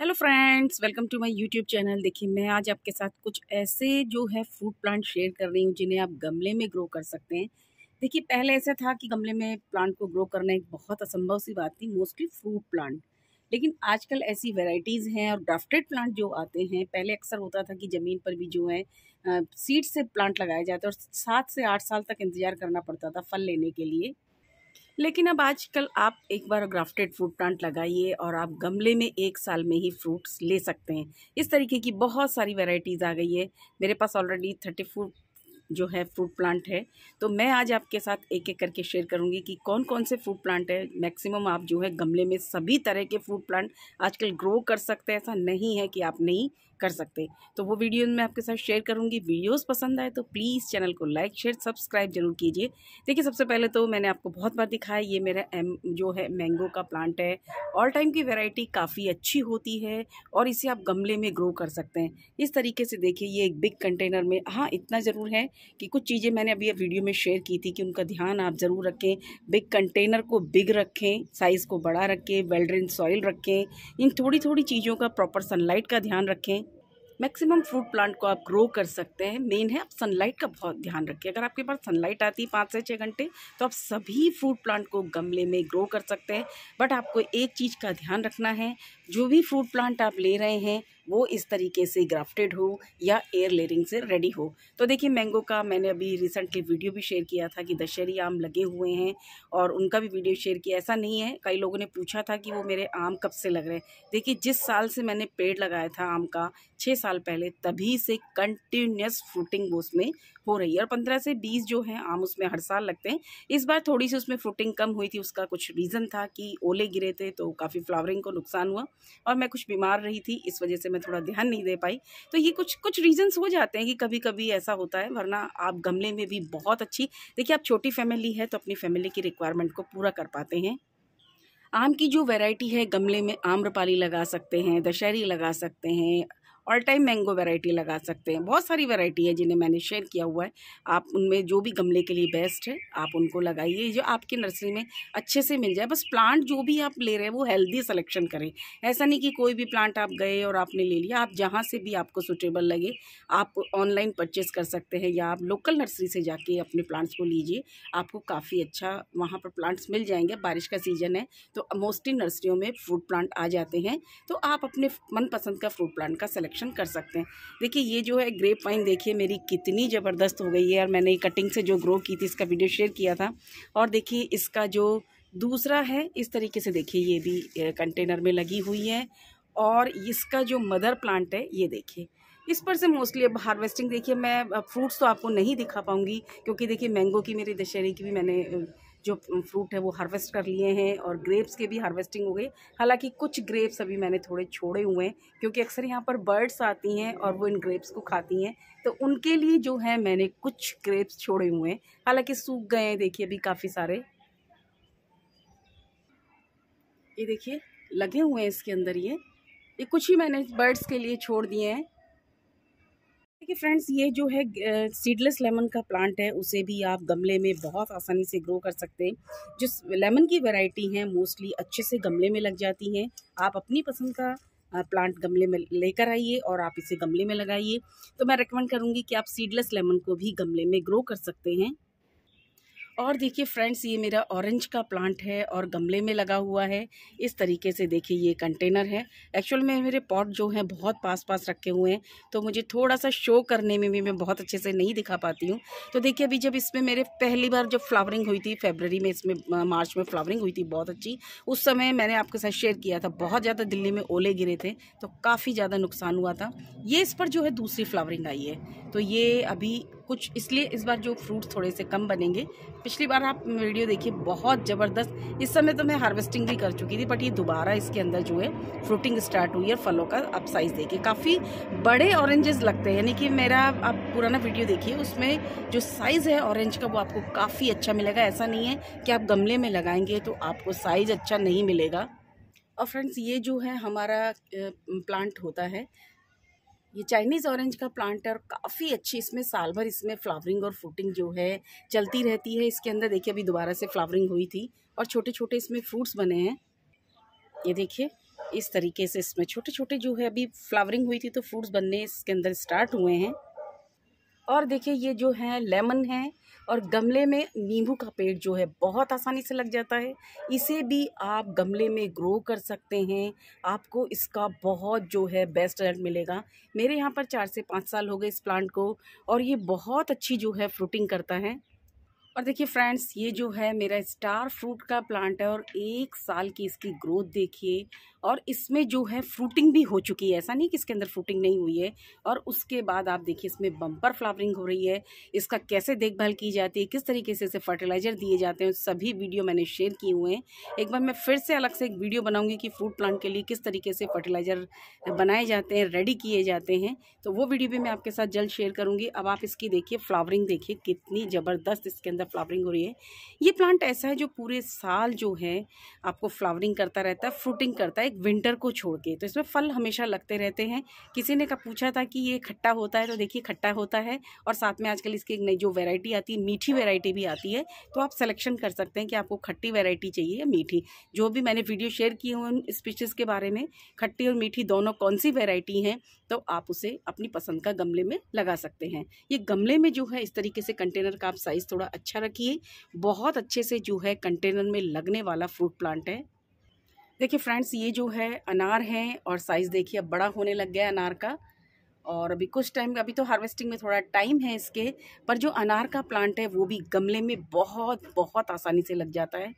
hello friends welcome to my YouTube channel देखिए मैं आज आपके साथ कुछ ऐसे जो है फ्रूट प्लांट शेयर कर रही हूँ जिन्हें आप गमले में ग्रो कर सकते हैं देखिए पहले ऐसा था कि गमले में प्लांट को ग्रो करना एक बहुत असंभव सी बात थी मोस्टली फ्रूट प्लांट लेकिन आजकल ऐसी वेराइटीज़ हैं और ग्राफ्टेड प्लांट जो आते हैं पहले अक्सर होता था कि ज़मीन पर भी जो है सीड से प्लांट लगाए जाते और सात से आठ साल तक इंतज़ार करना पड़ता था फल लेने के लिए लेकिन अब आजकल आप एक बार ग्राफ्टेड फ्रूट प्लांट लगाइए और आप गमले में एक साल में ही फ्रूट्स ले सकते हैं इस तरीके की बहुत सारी वेराइटीज़ आ गई है मेरे पास ऑलरेडी थर्टी फोर जो है फ्रूट प्लांट है तो मैं आज आपके साथ एक एक करके शेयर करूंगी कि कौन कौन से फ्रूट प्लांट है मैक्सिमम आप जो है गमले में सभी तरह के फ्रूट प्लांट आजकल ग्रो कर सकते हैं ऐसा नहीं है कि आप नहीं कर सकते तो वो वीडियो मैं आपके साथ शेयर करूँगी वीडियोस पसंद आए तो प्लीज़ चैनल को लाइक शेयर सब्सक्राइब जरूर कीजिए देखिए सबसे पहले तो मैंने आपको बहुत बार दिखाया ये मेरा एम जो है मैंगो का प्लांट है ऑल टाइम की वेराइटी काफ़ी अच्छी होती है और इसे आप गमले में ग्रो कर सकते हैं इस तरीके से देखिए ये एक बिग कंटेनर में हाँ इतना ज़रूर है कि कुछ चीज़ें मैंने अभी वीडियो में शेयर की थी कि उनका ध्यान आप ज़रूर रखें बिग कंटेनर को बिग रखें साइज़ को बड़ा रखें वेल्ड्रेन सॉइल रखें इन थोड़ी थोड़ी चीज़ों का प्रॉपर सनलाइट का ध्यान रखें मैक्सिमम फ्रूट प्लांट को आप ग्रो कर सकते हैं मेन है आप सनलाइट का बहुत ध्यान रखिए अगर आपके पास सनलाइट आती है पाँच से छः घंटे तो आप सभी फ्रूट प्लांट को गमले में ग्रो कर सकते हैं बट आपको एक चीज़ का ध्यान रखना है जो भी फ्रूट प्लांट आप ले रहे हैं वो इस तरीके से ग्राफ्टेड हो या एयर लेयरिंग से रेडी हो तो देखिए मैंगो का मैंने अभी रिसेंटली वीडियो भी शेयर किया था कि दशहरी आम लगे हुए हैं और उनका भी वीडियो शेयर किया ऐसा नहीं है कई लोगों ने पूछा था कि वो मेरे आम कब से लग रहे हैं देखिए जिस साल से मैंने पेड़ लगाया था आम का छः साल पहले तभी से कंटिन्यूस फ्रूटिंग वो उसमें हो रही है और पंद्रह से बीस जो है आम उसमें हर साल लगते हैं इस बार थोड़ी सी उसमें फ्रूटिंग कम हुई थी उसका कुछ रीज़न था कि ओले गिरे थे तो काफ़ी फ्लावरिंग को नुकसान हुआ और मैं कुछ बीमार रही थी इस वजह से मैं थोड़ा ध्यान नहीं दे पाई तो ये कुछ कुछ रीजन्स हो जाते हैं कि कभी कभी ऐसा होता है वरना आप गमले में भी बहुत अच्छी देखिए आप छोटी फैमिली है तो अपनी फैमिली की रिक्वायरमेंट को पूरा कर पाते हैं आम की जो वैरायटी है गमले में आम्रपाली लगा सकते हैं दशहरी लगा सकते हैं ऑल टाइम मैंगो वैरायटी लगा सकते हैं बहुत सारी वैरायटी है जिन्हें मैंने शेयर किया हुआ है आप उनमें जो भी गमले के लिए बेस्ट है आप उनको लगाइए जो आपकी नर्सरी में अच्छे से मिल जाए बस प्लांट जो भी आप ले रहे हैं वो हेल्दी सलेक्शन करें ऐसा नहीं कि कोई भी प्लांट आप गए और आपने ले लिया आप जहाँ से भी आपको सुटेबल लगे आप ऑनलाइन परचेज़ कर सकते हैं या आप लोकल नर्सरी से जाके अपने प्लांट्स को लीजिए आपको काफ़ी अच्छा वहाँ पर प्लांट्स मिल जाएंगे बारिश का सीज़न है तो मोस्टली नर्सरियों में फ्रूट प्लांट आ जाते हैं तो आप अपने मनपसंद का फ्रूट प्लांट का सलेक्शन कलेक्शन कर सकते हैं देखिए ये जो है ग्रेप वाइन देखिए मेरी कितनी ज़बरदस्त हो गई है और मैंने कटिंग से जो ग्रो की थी इसका वीडियो शेयर किया था और देखिए इसका जो दूसरा है इस तरीके से देखिए ये भी कंटेनर में लगी हुई है और इसका जो मदर प्लांट है ये देखिए इस पर से मोस्टली अब हार्वेस्टिंग देखिए मैं फ्रूट्स तो आपको नहीं दिखा पाऊंगी क्योंकि देखिए मैंगो की मेरे दशहरे की भी मैंने जो फ्रूट है वो हार्वेस्ट कर लिए हैं और ग्रेप्स के भी हार्वेस्टिंग हो गई हालांकि कुछ ग्रेप्स अभी मैंने थोड़े छोड़े हुए हैं क्योंकि अक्सर यहाँ पर बर्ड्स आती हैं और वो इन ग्रेप्स को खाती हैं तो उनके लिए जो है मैंने कुछ ग्रेप्स छोड़े हुए हैं हालाँकि सूख गए हैं देखिए अभी काफ़ी सारे ये देखिए लगे हुए हैं इसके अंदर ये ये कुछ ही मैंने बर्ड्स के लिए छोड़ दिए हैं देखिए फ्रेंड्स ये जो है सीडलेस लेमन का प्लांट है उसे भी आप गमले में बहुत आसानी से ग्रो कर सकते हैं जिस लेमन की वैरायटी हैं मोस्टली अच्छे से गमले में लग जाती हैं आप अपनी पसंद का प्लांट गमले में लेकर आइए और आप इसे गमले में लगाइए तो मैं रिकमेंड करूँगी कि आप सीडलेस लेमन को भी गमले में ग्रो कर सकते हैं और देखिए फ्रेंड्स ये मेरा ऑरेंज का प्लांट है और गमले में लगा हुआ है इस तरीके से देखिए ये कंटेनर है एक्चुअल में मेरे पॉट जो हैं बहुत पास पास रखे हुए हैं तो मुझे थोड़ा सा शो करने में भी मैं बहुत अच्छे से नहीं दिखा पाती हूँ तो देखिए अभी जब इसमें मेरे पहली बार जब फ्लावरिंग हुई थी फेबररी में इसमें मार्च में फ्लावरिंग हुई थी बहुत अच्छी उस समय मैंने आपके साथ शेयर किया था बहुत ज़्यादा दिल्ली में ओले गिरे थे तो काफ़ी ज़्यादा नुकसान हुआ था ये इस पर जो है दूसरी फ्लावरिंग आई है तो ये अभी कुछ इसलिए इस बार जो फ्रूट थोड़े से कम बनेंगे पिछली बार आप वीडियो देखिए बहुत ज़बरदस्त इस समय तो मैं हार्वेस्टिंग भी कर चुकी थी बट ये दोबारा इसके अंदर जो है फ्रूटिंग स्टार्ट हुई है फलों का आप साइज़ देखिए काफ़ी बड़े ऑरेंजेस लगते हैं यानी कि मेरा आप पुराना वीडियो देखिए उसमें जो साइज़ है ऑरेंज का वो आपको काफ़ी अच्छा मिलेगा ऐसा नहीं है कि आप गमले में लगाएंगे तो आपको साइज़ अच्छा नहीं मिलेगा और फ्रेंड्स ये जो है हमारा प्लांट होता है ये चाइनीज़ ऑरेंज का प्लांट है और काफ़ी अच्छी इसमें साल भर इसमें फ्लावरिंग और फ्रूटिंग जो है चलती रहती है इसके अंदर देखिए अभी दोबारा से फ्लावरिंग हुई थी और छोटे छोटे इसमें फ्रूट्स बने हैं ये देखिए इस तरीके से इसमें छोटे छोटे जो है अभी फ्लावरिंग हुई थी तो फ्रूट्स बनने इसके अंदर स्टार्ट हुए हैं और देखिए ये जो है लेमन है और गमले में नींबू का पेड़ जो है बहुत आसानी से लग जाता है इसे भी आप गमले में ग्रो कर सकते हैं आपको इसका बहुत जो है बेस्ट रिजल्ट मिलेगा मेरे यहाँ पर चार से पाँच साल हो गए इस प्लांट को और ये बहुत अच्छी जो है फ्रूटिंग करता है और देखिए फ्रेंड्स ये जो है मेरा स्टार फ्रूट का प्लांट है और एक साल की इसकी ग्रोथ देखिए और इसमें जो है फ्रूटिंग भी हो चुकी है ऐसा नहीं कि इसके अंदर फ्रूटिंग नहीं हुई है और उसके बाद आप देखिए इसमें बम्पर फ्लावरिंग हो रही है इसका कैसे देखभाल की जाती है किस तरीके से इसे फर्टिलाइज़र दिए जाते हैं सभी वीडियो मैंने शेयर किए हुए हैं एक बार मैं फिर से अलग से एक वीडियो बनाऊँगी कि फ्रूट प्लांट के लिए किस तरीके से फर्टिलाइज़र बनाए जाते हैं रेडी किए जाते हैं तो वो वीडियो भी मैं आपके साथ जल्द शेयर करूँगी अब आप इसकी देखिए फ्लावरिंग देखिए कितनी ज़बरदस्त इसके अंदर फ्लावरिंग हो रही है ये प्लांट ऐसा है जो पूरे साल जो है आपको फ्लावरिंग करता रहता है फ्रूटिंग करता है एक विंटर को छोड़ के तो इसमें फल हमेशा लगते रहते हैं किसी ने का पूछा था कि ये खट्टा होता है तो देखिए खट्टा होता है और साथ में आजकल इसकी एक नई जो वेराइटी आती है मीठी वेराइटी भी आती है तो आप सिलेक्शन कर सकते हैं कि आपको खट्टी वेराइटी चाहिए या मीठी जो भी मैंने वीडियो शेयर की हूँ उन स्पीशीज़ के बारे में खट्टी और मीठी दोनों कौन सी वेराइटी हैं तो आप उसे अपनी पसंद का गमले में लगा सकते हैं ये गमले में जो है इस तरीके से कंटेनर का आप साइज़ थोड़ा अच्छा आशा रखिए बहुत अच्छे से जो है कंटेनर में लगने वाला फ्रूट प्लांट है देखिए फ्रेंड्स ये जो है अनार है और साइज़ देखिए अब बड़ा होने लग गया अनार का और अभी कुछ टाइम अभी तो हार्वेस्टिंग में थोड़ा टाइम है इसके पर जो अनार का प्लांट है वो भी गमले में बहुत बहुत आसानी से लग जाता है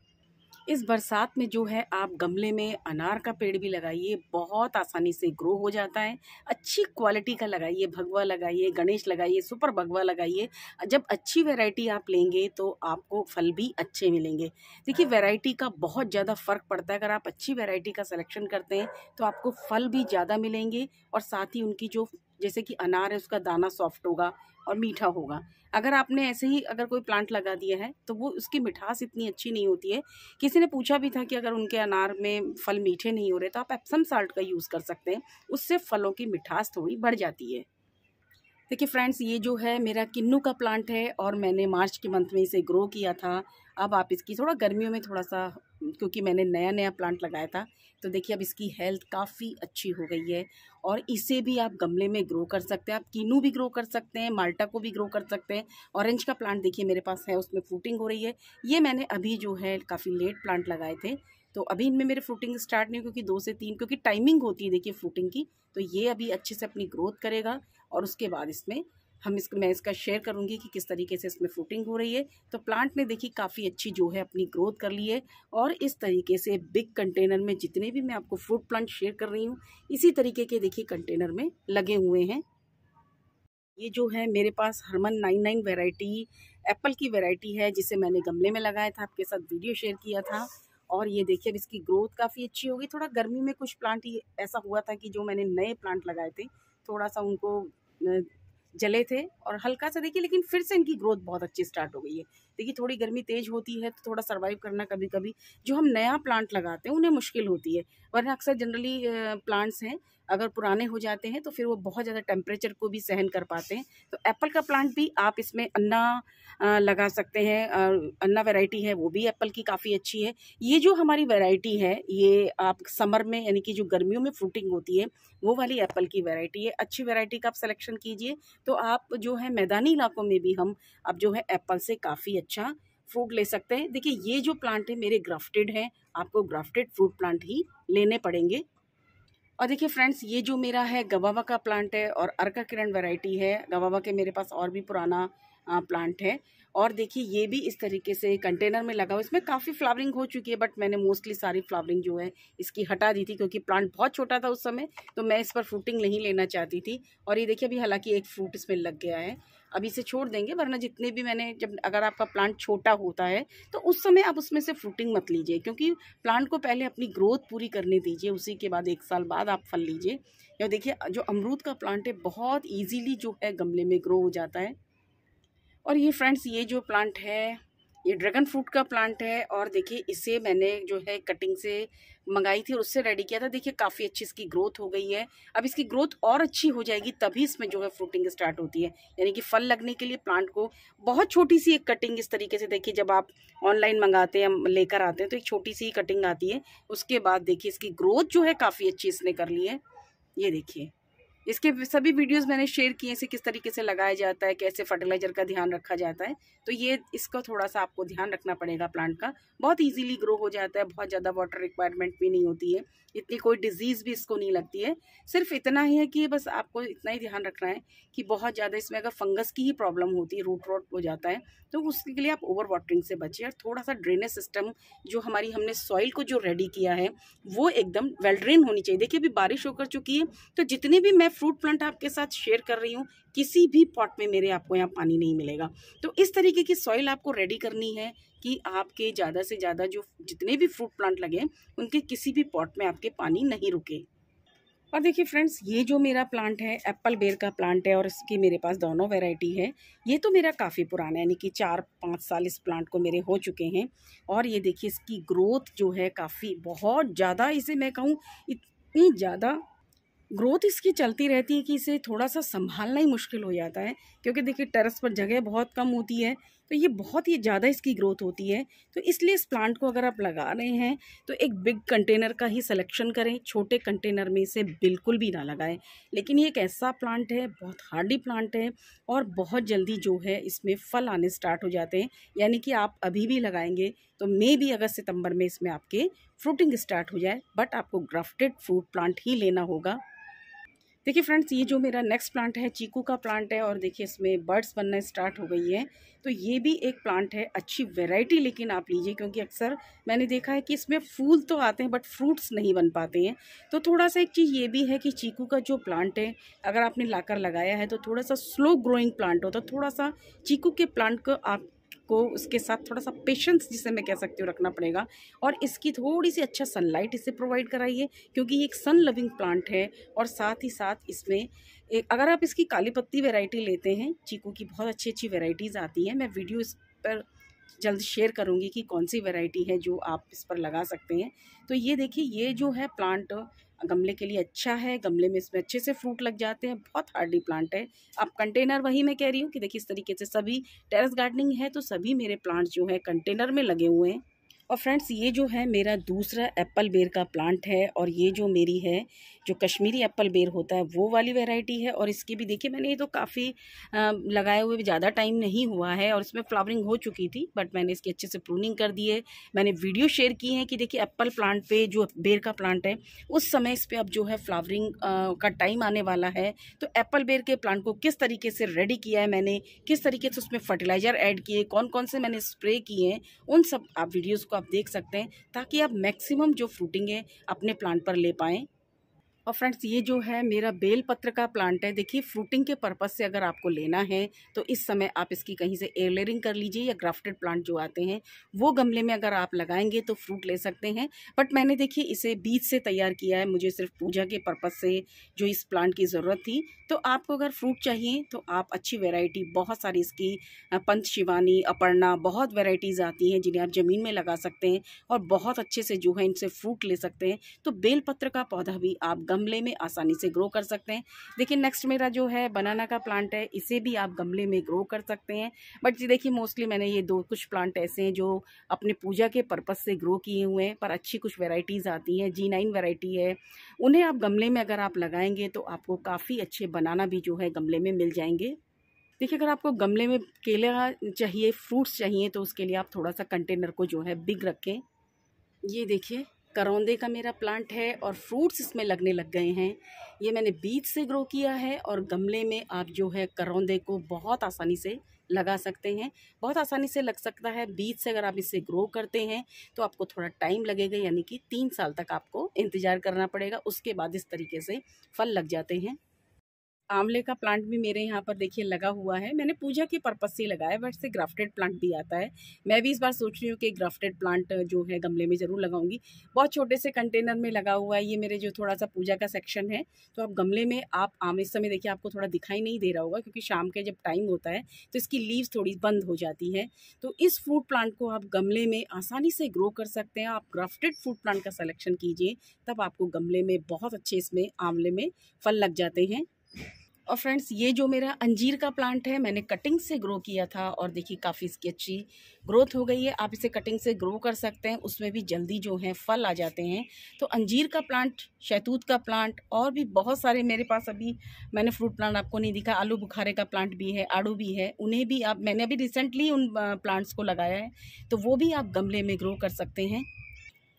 इस बरसात में जो है आप गमले में अनार का पेड़ भी लगाइए बहुत आसानी से ग्रो हो जाता है अच्छी क्वालिटी का लगाइए भगवा लगाइए गणेश लगाइए सुपर भगवा लगाइए जब अच्छी वैरायटी आप लेंगे तो आपको फल भी अच्छे मिलेंगे देखिए वैरायटी का बहुत ज़्यादा फ़र्क पड़ता है अगर आप अच्छी वेरायटी का सिलेक्शन करते हैं तो आपको फल भी ज़्यादा मिलेंगे और साथ ही उनकी जो जैसे कि अनार है उसका दाना सॉफ्ट होगा और मीठा होगा अगर आपने ऐसे ही अगर कोई प्लांट लगा दिया है तो वो उसकी मिठास इतनी अच्छी नहीं होती है किसी ने पूछा भी था कि अगर उनके अनार में फल मीठे नहीं हो रहे तो आप एप्सम साल्ट का यूज़ कर सकते हैं उससे फलों की मिठास थोड़ी बढ़ जाती है देखिए फ्रेंड्स ये जो है मेरा किन्नू का प्लांट है और मैंने मार्च के मंथ में इसे ग्रो किया था अब आप इसकी थोड़ा गर्मियों में थोड़ा सा क्योंकि मैंने नया नया प्लांट लगाया था तो देखिए अब इसकी हेल्थ काफ़ी अच्छी हो गई है और इसे भी आप गमले में ग्रो कर सकते हैं आप कीनू भी ग्रो कर सकते हैं माल्टा को भी ग्रो कर सकते हैं ऑरेंज का प्लांट देखिए मेरे पास है उसमें फ्रूटिंग हो रही है ये मैंने अभी जो है काफ़ी लेट प्लांट लगाए थे तो अभी इनमें मेरे फ्रूटिंग स्टार्ट नहीं क्योंकि दो से तीन क्योंकि टाइमिंग होती है देखिए फ्रूटिंग की तो ये अभी अच्छे से अपनी ग्रोथ करेगा और उसके बाद इसमें हम इस मैं इसका शेयर करूँगी कि किस तरीके से इसमें फ्रूटिंग हो रही है तो प्लांट ने देखी काफ़ी अच्छी जो है अपनी ग्रोथ कर ली है और इस तरीके से बिग कंटेनर में जितने भी मैं आपको फ्रूट प्लांट शेयर कर रही हूँ इसी तरीके के देखिए कंटेनर में लगे हुए हैं ये जो है मेरे पास Harman nine nine variety apple की वेराइटी है जिसे मैंने गमले में लगाया था आपके साथ वीडियो शेयर किया था और ये देखिए अब इसकी ग्रोथ काफ़ी अच्छी होगी थोड़ा गर्मी में कुछ प्लांट ऐसा हुआ था कि जो मैंने नए प्लांट लगाए थे थोड़ा सा उनको जले थे और हल्का सा देखिए लेकिन फिर से इनकी ग्रोथ बहुत अच्छी स्टार्ट हो गई है देखिए थोड़ी गर्मी तेज़ होती है तो थोड़ा सर्वाइव करना कभी कभी जो हम नया प्लांट लगाते हैं उन्हें मुश्किल होती है वरना अक्सर जनरली प्लांट्स हैं अगर पुराने हो जाते हैं तो फिर वो बहुत ज़्यादा टेम्परेचर को भी सहन कर पाते हैं तो एप्पल का प्लांट भी आप इसमें अन्ना लगा सकते हैं अन्ना वेराइटी है वो भी एप्पल की काफ़ी अच्छी है ये जो हमारी वेराइटी है ये आप समर में यानी कि जो गर्मियों में फ्रूटिंग होती है वो वाली एप्पल की वेराइटी है अच्छी वेराइटी का आप सिलेक्शन कीजिए तो आप जो है मैदानी इलाकों में भी हम अब जो है एप्पल से काफ़ी अच्छा फ्रूट ले सकते हैं देखिए ये जो प्लांट है मेरे ग्राफ्टेड हैं आपको ग्राफ्टेड फ्रूट प्लांट ही लेने पड़ेंगे और देखिए फ्रेंड्स ये जो मेरा है गवावा का प्लांट है और अर्का किरण वैरायटी है गवावा के मेरे पास और भी पुराना प्लांट है और देखिए ये भी इस तरीके से कंटेनर में लगा हुआ इसमें काफ़ी फ्लावरिंग हो चुकी है बट मैंने मोस्टली सारी फ्लावरिंग जो है इसकी हटा दी थी क्योंकि प्लांट बहुत छोटा था उस समय तो मैं इस पर फ्रूटिंग नहीं लेना चाहती थी और ये देखिए अभी हालांकि एक फ्रूट इसमें लग गया है अभी से छोड़ देंगे वरना जितने भी मैंने जब अगर आपका प्लांट छोटा होता है तो उस समय आप उसमें से फ्रूटिंग मत लीजिए क्योंकि प्लांट को पहले अपनी ग्रोथ पूरी करने दीजिए उसी के बाद एक साल बाद आप फल लीजिए या देखिए जो अमरूद का प्लांट है बहुत ईजीली जो है गमले में ग्रो हो जाता है और ये फ्रेंड्स ये जो प्लांट है ये ड्रैगन फ्रूट का प्लांट है और देखिए इसे मैंने जो है कटिंग से मंगाई थी और उससे रेडी किया था देखिए काफ़ी अच्छी इसकी ग्रोथ हो गई है अब इसकी ग्रोथ और अच्छी हो जाएगी तभी इसमें जो है फ्रूटिंग स्टार्ट होती है यानी कि फल लगने के लिए प्लांट को बहुत छोटी सी एक कटिंग इस तरीके से देखिए जब आप ऑनलाइन मंगाते हैं लेकर आते हैं तो एक छोटी सी कटिंग आती है उसके बाद देखिए इसकी ग्रोथ जो है काफ़ी अच्छी इसने कर ली है ये देखिए इसके सभी वीडियोस मैंने शेयर किए इसे किस तरीके से लगाया जाता है कैसे फर्टिलाइजर का ध्यान रखा जाता है तो ये इसका थोड़ा सा आपको ध्यान रखना पड़ेगा प्लांट का बहुत इजीली ग्रो हो जाता है बहुत ज़्यादा वाटर रिक्वायरमेंट भी नहीं होती है इतनी कोई डिजीज़ भी इसको नहीं लगती है सिर्फ इतना ही है कि बस आपको इतना ही ध्यान रखना है कि बहुत ज़्यादा इसमें अगर फंगस की ही प्रॉब्लम होती है रूट रोट हो जाता है तो उसके लिए आप ओवर वाटरिंग से बचें और थोड़ा सा ड्रेनेज सिस्टम जो हमारी हमने सॉइल को जो रेडी किया है वो एकदम वेल ड्रेन होनी चाहिए देखिए अभी बारिश होकर चुकी है तो जितनी भी मैं फ्रूट प्लांट आपके साथ शेयर कर रही हूँ किसी भी पॉट में मेरे आपको यहाँ पानी नहीं मिलेगा तो इस तरीके की सॉइल आपको रेडी करनी है कि आपके ज़्यादा से ज़्यादा जो जितने भी फ्रूट प्लांट लगे उनके किसी भी पॉट में आपके पानी नहीं रुके और देखिए फ्रेंड्स ये जो मेरा प्लांट है एप्पल बेर का प्लांट है और इसकी मेरे पास दोनों वेराइटी है ये तो मेरा काफ़ी पुराना है यानी कि चार पाँच साल इस प्लांट को मेरे हो चुके हैं और ये देखिए इसकी ग्रोथ जो है काफ़ी बहुत ज़्यादा इसे मैं कहूँ इतनी ज़्यादा ग्रोथ इसकी चलती रहती है कि इसे थोड़ा सा संभालना ही मुश्किल हो जाता है क्योंकि देखिए टेरेस पर जगह बहुत कम होती है तो ये बहुत ही ज़्यादा इसकी ग्रोथ होती है तो इसलिए इस प्लांट को अगर आप लगा रहे हैं तो एक बिग कंटेनर का ही सिलेक्शन करें छोटे कंटेनर में इसे बिल्कुल भी ना लगाएं लेकिन ये एक ऐसा प्लांट है बहुत हार्डी प्लांट है और बहुत जल्दी जो है इसमें फल आने स्टार्ट हो जाते हैं यानी कि आप अभी भी लगाएंगे तो मे भी अगस्त सितंबर में इसमें आपके फ्रूटिंग स्टार्ट हो जाए बट आपको ग्राफ्टेड फ्रूट प्लांट ही लेना होगा देखिए फ्रेंड्स ये जो मेरा नेक्स्ट प्लांट है चीकू का प्लांट है और देखिए इसमें बर्ड्स बनना स्टार्ट हो गई है तो ये भी एक प्लांट है अच्छी वैरायटी लेकिन आप लीजिए क्योंकि अक्सर मैंने देखा है कि इसमें फूल तो आते हैं बट फ्रूट्स नहीं बन पाते हैं तो थोड़ा सा एक चीज़ ये भी है कि चीकू का जो प्लांट है अगर आपने लाकर लगाया है तो थोड़ा सा स्लो ग्रोइंग प्लांट हो तो थोड़ा सा चीकू के प्लांट को आप आपको उसके साथ थोड़ा सा पेशेंस जिसे मैं कह सकती हूँ रखना पड़ेगा और इसकी थोड़ी सी अच्छा सनलाइट इसे प्रोवाइड कराइए क्योंकि ये एक सन लविंग प्लांट है और साथ ही साथ इसमें एक अगर आप इसकी काली पत्ती वेराइटी लेते हैं चीकू की बहुत अच्छी अच्छी वेराइटीज़ आती हैं मैं वीडियो इस पर जल्द शेयर करूँगी कि कौन सी वेराइटी है जो आप इस पर लगा सकते हैं तो ये देखिए ये जो है प्लांट गमले के लिए अच्छा है गमले में इसमें अच्छे से फ्रूट लग जाते हैं बहुत हार्डली प्लांट है आप कंटेनर वही मैं कह रही हूँ कि देखिए इस तरीके से सभी टेरेस गार्डनिंग है तो सभी मेरे प्लांट्स जो है कंटेनर में लगे हुए हैं और फ्रेंड्स ये जो है मेरा दूसरा एप्पल बेर का प्लांट है और ये जो मेरी है जो कश्मीरी एप्पल बेर होता है वो वाली वैरायटी है और इसकी भी देखिए मैंने ये तो काफ़ी लगाए हुए भी ज़्यादा टाइम नहीं हुआ है और इसमें फ्लावरिंग हो चुकी थी बट मैंने इसकी अच्छे से प्रूनिंग कर दी है मैंने वीडियो शेयर की है कि देखिए एप्पल प्लांट पे जो बेर का प्लांट है उस समय इस पर अब जो है फ्लावरिंग का टाइम आने वाला है तो एप्पल बेर के प्लांट को किस तरीके से रेडी किया है मैंने किस तरीके से उसमें फर्टिलाइज़र एड किए कौन कौन से मैंने स्प्रे किए हैं उन सब आप वीडियोज़ को आप देख सकते हैं ताकि आप मैक्सिमम जो फ्रूटिंग है अपने प्लांट पर ले पाएँ और फ्रेंड्स ये जो है मेरा बेल पत्र का प्लांट है देखिए फ्रूटिंग के पर्पज़ से अगर आपको लेना है तो इस समय आप इसकी कहीं से एयरलेयरिंग कर लीजिए या ग्राफ्टेड प्लांट जो आते हैं वो गमले में अगर आप लगाएंगे तो फ्रूट ले सकते हैं बट मैंने देखिए इसे बीज से तैयार किया है मुझे सिर्फ पूजा के पर्पज़ से जो इस प्लांट की ज़रूरत थी तो आपको अगर फ्रूट चाहिए तो आप अच्छी वेराइटी बहुत सारी इसकी पंत शिवानी अपर्णा बहुत वेराइटीज़ आती हैं जिन्हें आप ज़मीन में लगा सकते हैं और बहुत अच्छे से जो है इनसे फ्रूट ले सकते हैं तो बेलपत्र का पौधा भी आप गम गमले में आसानी से ग्रो कर सकते हैं देखिए नेक्स्ट मेरा जो है बनाना का प्लांट है इसे भी आप गमले में ग्रो कर सकते हैं बट देखिए मोस्टली मैंने ये दो कुछ प्लांट ऐसे हैं जो अपने पूजा के पर्पज़ से ग्रो किए हुए हैं पर अच्छी कुछ वेराइटीज़ आती हैं जी नाइन वेराइटी है उन्हें आप गमले में अगर आप लगाएंगे तो आपको काफ़ी अच्छे बनाना भी जो है गमले में मिल जाएंगे देखिए अगर आपको गमले में केला चाहिए फ्रूट्स चाहिए तो उसके लिए आप थोड़ा सा कंटेनर को जो है बिग रखें ये देखिए करौंदे का मेरा प्लांट है और फ्रूट्स इसमें लगने लग गए हैं ये मैंने बीज से ग्रो किया है और गमले में आप जो है करौंदे को बहुत आसानी से लगा सकते हैं बहुत आसानी से लग सकता है बीज से अगर आप इसे ग्रो करते हैं तो आपको थोड़ा टाइम लगेगा यानी कि तीन साल तक आपको इंतज़ार करना पड़ेगा उसके बाद इस तरीके से फल लग जाते हैं आंवले का प्लांट भी मेरे यहाँ पर देखिए लगा हुआ है मैंने पूजा के पर्पज़ से लगाया है से ग्राफ्टेड प्लांट भी आता है मैं भी इस बार सोच रही हूँ कि ग्राफ्टेड प्लांट जो है गमले में ज़रूर लगाऊंगी बहुत छोटे से कंटेनर में लगा हुआ है ये मेरे जो थोड़ा सा पूजा का सेक्शन है तो आप गमले में आप आम इस समय देखिए आपको थोड़ा दिखाई नहीं दे रहा होगा क्योंकि शाम के जब टाइम होता है तो इसकी लीव्स थोड़ी बंद हो जाती है तो इस फ्रूट प्लांट को आप गमले में आसानी से ग्रो कर सकते हैं आप ग्राफ्टेड फ्रूट प्लांट का सलेक्शन कीजिए तब आपको गमले में बहुत अच्छे इसमें आंवले में फल लग जाते हैं और फ्रेंड्स ये जो मेरा अंजीर का प्लांट है मैंने कटिंग से ग्रो किया था और देखिए काफ़ी इसकी अच्छी ग्रोथ हो गई है आप इसे कटिंग से ग्रो कर सकते हैं उसमें भी जल्दी जो है फल आ जाते हैं तो अंजीर का प्लांट शैतूत का प्लांट और भी बहुत सारे मेरे पास अभी मैंने फ्रूट प्लांट आपको नहीं दिखा आलू बुखारे का प्लांट भी है आड़ू भी है उन्हें भी आप मैंने अभी रिसेंटली उन प्लांट्स को लगाया है तो वो भी आप गमले में ग्रो कर सकते हैं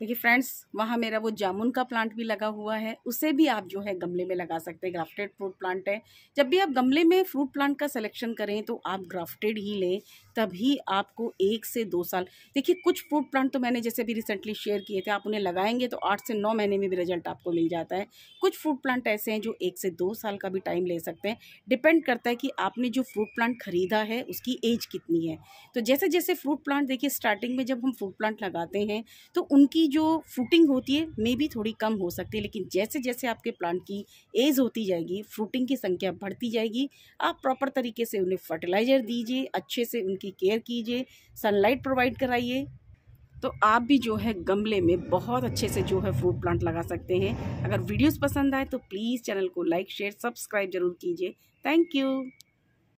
देखिए फ्रेंड्स वहाँ मेरा वो जामुन का प्लांट भी लगा हुआ है उसे भी आप जो है गमले में लगा सकते हैं ग्राफ्टेड फ्रूट प्लांट है जब भी आप गमले में फ्रूट प्लांट का सिलेक्शन करें तो आप ग्राफ्टेड ही लें तभी आपको एक से दो साल देखिए कुछ फ्रूट प्लांट तो मैंने जैसे भी रिसेंटली शेयर किए थे आप उन्हें लगाएंगे तो आठ से नौ महीने में भी रिजल्ट आपको मिल जाता है कुछ फ्रूट प्लांट ऐसे हैं जो एक से दो साल का भी टाइम ले सकते हैं डिपेंड करता है कि आपने जो फ्रूट प्लांट खरीदा है उसकी एज कितनी है तो जैसे जैसे फ्रूट प्लांट देखिए स्टार्टिंग में जब हम फ्रूट प्लांट लगाते हैं तो उनकी जो फ्रूटिंग होती है मे भी थोड़ी कम हो सकती है लेकिन जैसे जैसे आपके प्लांट की एज होती जाएगी फ्रूटिंग की संख्या बढ़ती जाएगी आप प्रॉपर तरीके से उन्हें फर्टिलाइज़र दीजिए अच्छे से उनकी इसकी केयर कीजिए सनलाइट प्रोवाइड कराइए तो आप भी जो है गमले में बहुत अच्छे से जो है फ्रूट प्लांट लगा सकते हैं अगर वीडियोस पसंद आए तो प्लीज़ चैनल को लाइक शेयर सब्सक्राइब जरूर कीजिए थैंक यू